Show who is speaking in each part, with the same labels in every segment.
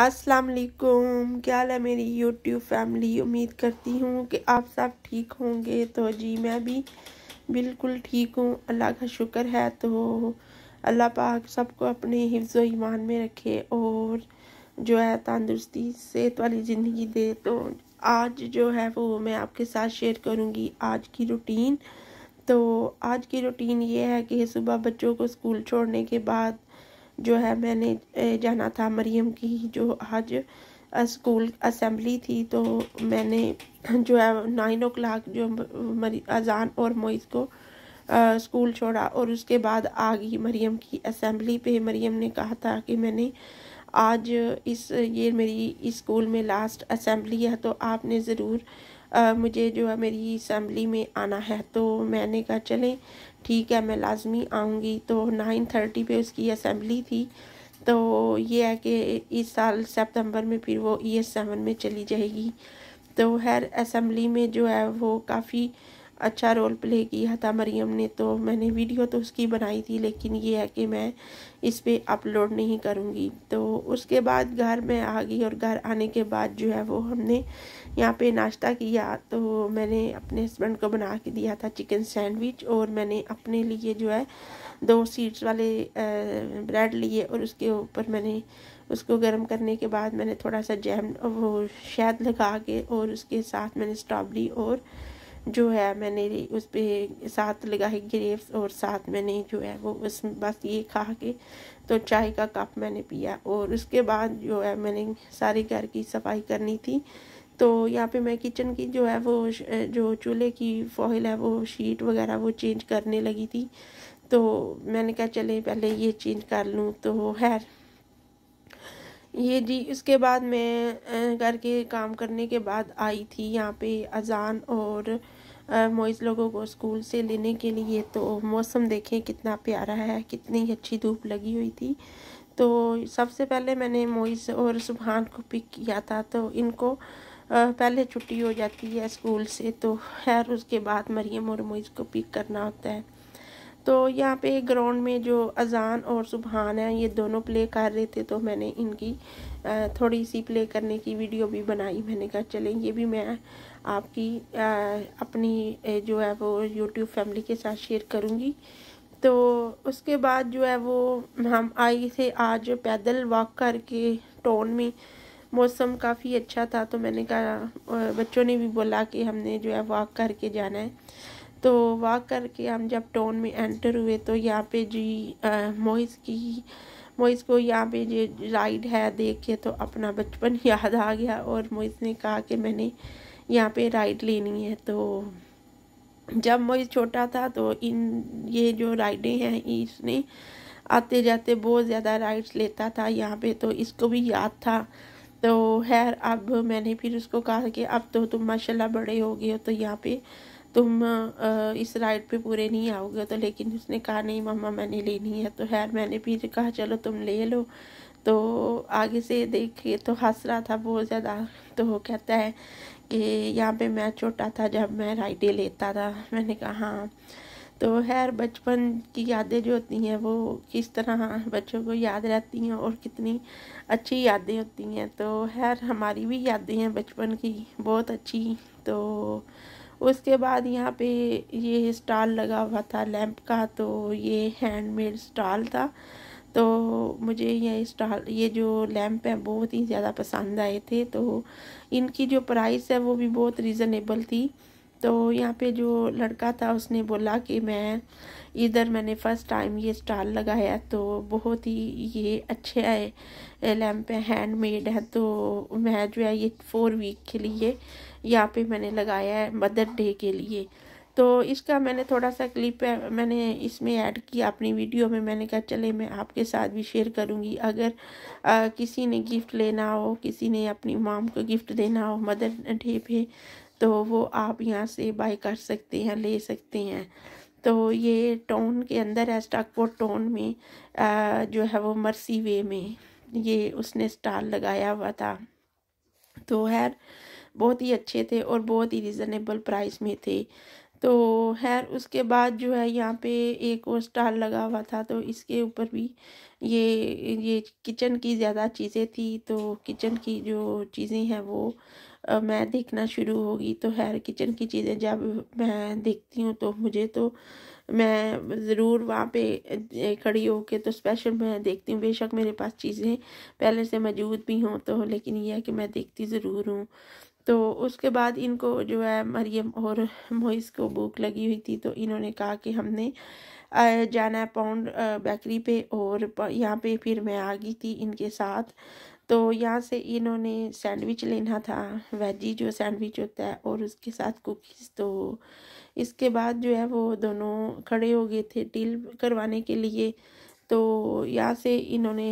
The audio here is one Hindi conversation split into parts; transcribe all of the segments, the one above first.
Speaker 1: अस्सलाम वालेकुम क्या हाल है मेरी यूट्यूब फैमिली उम्मीद करती हूँ कि आप सब ठीक होंगे तो जी मैं भी बिल्कुल ठीक हूँ अल्लाह का शुक्र है तो अल्लाह पाक सबको अपने हिफ्ज़ ईमान में रखे और जो है तंदुरुस्ती सेहत वाली ज़िंदगी दे तो आज जो है वो मैं आपके साथ शेयर करूँगी आज की रूटीन तो आज की रूटीन ये है कि सुबह बच्चों को स्कूल छोड़ने के बाद जो है मैंने जाना था मरीम की जो आज स्कूल असम्बली थी तो मैंने जो है नाइन ओ क्लाक जो मरी अजान और मोइस को आ, स्कूल छोड़ा और उसके बाद आ गई मरीम की असम्बली पे मरीम ने कहा था कि मैंने आज इस ये मेरी स्कूल में लास्ट असम्बली है तो आपने ज़रूर आ, मुझे जो है मेरी असम्बली में आना है तो मैंने कहा चलें ठीक है मैं लाजमी आऊँगी तो नाइन थर्टी पर उसकी असम्बली थी तो ये है कि इस साल सितंबर में फिर वो ई एस सेवन में चली जाएगी तो हर असम्बली में जो है वो काफ़ी अच्छा रोल प्ले किया था मरियम ने तो मैंने वीडियो तो उसकी बनाई थी लेकिन ये है कि मैं इस पर अपलोड नहीं करूँगी तो उसके बाद घर में आ गई और घर आने के बाद जो है वो हमने यहाँ पे नाश्ता किया तो मैंने अपने हस्बैंड को बना के दिया था चिकन सैंडविच और मैंने अपने लिए जो है दो सीड्स वाले ब्रेड लिए और उसके ऊपर मैंने उसको गर्म करने के बाद मैंने थोड़ा सा जैम वो शहद लगा के और उसके साथ मैंने स्ट्रॉबेरी और जो है मैंने उस पर साथ लगाई ग्रेप्स और साथ मैंने जो है वो उस बस ये खा के तो चाय का कप मैंने पिया और उसके बाद जो है मैंने सारे घर की सफाई करनी थी तो यहाँ पे मैं किचन की जो है वो जो चूल्हे की फॉइल है वो शीट वगैरह वो चेंज करने लगी थी तो मैंने कहा चले पहले ये चेंज कर लूँ तो है ये जी इसके बाद मैं घर के काम करने के बाद आई थी यहाँ पे अजान और मोइज़ लोगों को स्कूल से लेने के लिए तो मौसम देखें कितना प्यारा है कितनी अच्छी धूप लगी हुई थी तो सबसे पहले मैंने मोइज और सुबहान को पिक किया था तो इनको पहले छुट्टी हो जाती है स्कूल से तो खैर उसके बाद मरियम और मोइज़ को पिक करना होता है तो यहाँ पे ग्राउंड में जो अज़ान और सुबहान है ये दोनों प्ले कर रहे थे तो मैंने इनकी थोड़ी सी प्ले करने की वीडियो भी बनाई मैंने कहा चलें ये भी मैं आपकी अपनी जो है वो यूट्यूब फैमिली के साथ शेयर करूँगी तो उसके बाद जो है वो हम आए थे आज पैदल वॉक करके टोन में मौसम काफ़ी अच्छा था तो मैंने कहा बच्चों ने भी बोला कि हमने जो है वॉक करके जाना है तो वॉक करके हम जब टाउन में एंटर हुए तो यहाँ पे जी मोइस की मोइस को यहाँ पे जो राइड है देख के तो अपना बचपन याद आ गया और मोइस ने कहा कि मैंने यहाँ पे राइड लेनी है तो जब मोइस छोटा था तो इन ये जो राइडें हैं इसने आते जाते बहुत ज़्यादा राइड्स लेता था यहाँ पे तो इसको भी याद था तो खैर अब मैंने फिर उसको कहा कि अब तो तुम माशाल्लाह बड़े हो गए हो तो यहाँ पे तुम इस राइड पे पूरे नहीं आओगे तो लेकिन उसने कहा नहीं मम्मा मैंने लेनी है तो खैर मैंने फिर कहा चलो तुम ले लो तो आगे से देखे तो हंस रहा था बहुत ज़्यादा तो वो कहता है कि यहाँ पे मैं छोटा था जब मैं राइडें लेता था मैंने कहा हाँ तो खैर बचपन की यादें जो होती हैं वो किस तरह बच्चों को याद रहती हैं और कितनी अच्छी यादें होती हैं तो खैर हमारी भी यादें हैं बचपन की बहुत अच्छी तो उसके बाद यहाँ पे ये स्टॉल लगा हुआ था लैंप का तो ये हैंडमेड स्टॉल था तो मुझे ये स्टॉल ये जो लैंप है बहुत ही ज़्यादा पसंद आए थे तो इनकी जो प्राइस है वो भी बहुत रीज़नेबल थी तो यहाँ पे जो लड़का था उसने बोला कि मैं इधर मैंने फ़र्स्ट टाइम ये स्टॉल लगाया तो बहुत ही ये अच्छे है लैम्प हैंडमेड है तो मैं जो है ये फोर वीक के लिए यहाँ पे मैंने लगाया है मदर डे के लिए तो इसका मैंने थोड़ा सा क्लिप मैंने इसमें ऐड किया अपनी वीडियो में मैंने कहा चले मैं आपके साथ भी शेयर करूँगी अगर आ, किसी ने गिफ्ट लेना हो किसी ने अपनी माम को गिफ्ट देना हो मदर डे पे तो वो आप यहाँ से बाय कर सकते हैं ले सकते हैं तो ये टोन के अंदर है स्टाकपोर्ट टोन में आ, जो है वो मर्सी वे में ये उसने स्टार लगाया हुआ था तो खैर बहुत ही अच्छे थे और बहुत ही रिज़नेबल प्राइस में थे तो खैर उसके बाद जो है यहाँ पे एक और स्टाल लगा हुआ था तो इसके ऊपर भी ये ये किचन की ज़्यादा चीज़ें थी तो किचन की जो चीज़ें हैं वो आ, मैं देखना शुरू होगी तो खैर किचन की चीज़ें जब मैं देखती हूँ तो मुझे तो मैं ज़रूर वहाँ पे खड़ी होके तो स्पेशल मैं देखती हूँ बेशक मेरे पास चीज़ें पहले से मौजूद भी हों तो लेकिन यह है कि मैं देखती ज़रूर हूँ तो उसके बाद इनको जो है मरियम और मोइस को भूख लगी हुई थी तो इन्होंने कहा कि हमने जाना है पाउंड बेकरी पे और यहाँ पे फिर मैं आ गई थी इनके साथ तो यहाँ से इन्होंने सैंडविच लेना था वेजी जो सैंडविच होता है और उसके साथ कुकीज़ तो इसके बाद जो है वो दोनों खड़े हो गए थे डील करवाने के लिए तो यहाँ से इन्होंने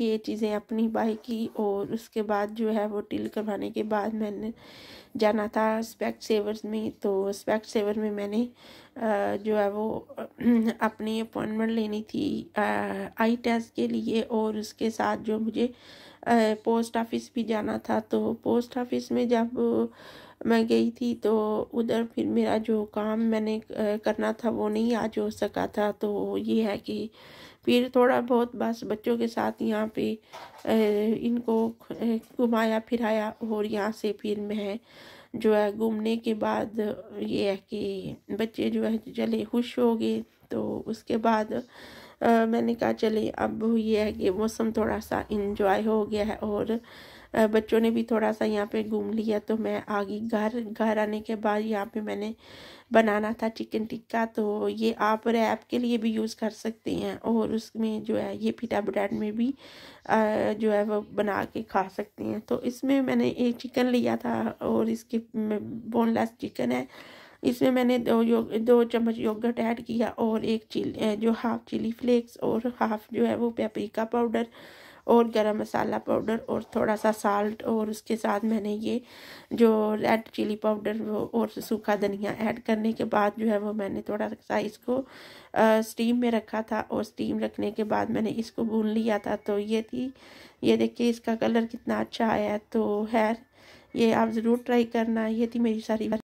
Speaker 1: ये चीज़ें अपनी बाई की और उसके बाद जो है वो टिल करवाने के बाद मैंने जाना था स्पेक्ट सेवर्स में तो स्पेक्ट सेवर में मैंने जो है वो अपनी अपॉइंटमेंट लेनी थी आई टेस्ट के लिए और उसके साथ जो मुझे पोस्ट ऑफिस भी जाना था तो पोस्ट ऑफिस में जब मैं गई थी तो उधर फिर मेरा जो काम मैंने करना था वो नहीं आज हो सका था तो ये है कि फिर थोड़ा बहुत बस बच्चों के साथ यहाँ पे इनको घुमाया फिराया और यहाँ से फिर मैं जो है घूमने के बाद ये है कि बच्चे जो है चले खुश हो गए तो उसके बाद आ, मैंने कहा चले अब ये है कि मौसम थोड़ा सा इन्जॉय हो गया है और बच्चों ने भी थोड़ा सा यहाँ पे घूम लिया तो मैं आ गई घर घर आने के बाद यहाँ पे मैंने बनाना था चिकन टिक्का तो ये आप रैप के लिए भी यूज़ कर सकते हैं और उसमें जो है ये पिटा ब्रेड में भी जो है वो बना के खा सकते हैं तो इसमें मैंने ये चिकन लिया था और इसके बोनलेस चिकन है इसमें मैंने दो यो दो चम्मच योगर्ट ऐड किया और एक चिल जो हाफ़ चिली फ्लेक्स और हाफ़ जो है वो पेपरिका पाउडर और गरम मसाला पाउडर और थोड़ा सा साल्ट और उसके साथ मैंने ये जो रेड चिली पाउडर और सूखा धनिया ऐड करने के बाद जो है वो मैंने थोड़ा सा इसको स्टीम में रखा था और स्टीम रखने के बाद मैंने इसको भून लिया था तो ये थी ये देखिए इसका कलर कितना अच्छा आया है तो है ये आप ज़रूर ट्राई करना ये थी मेरी सारी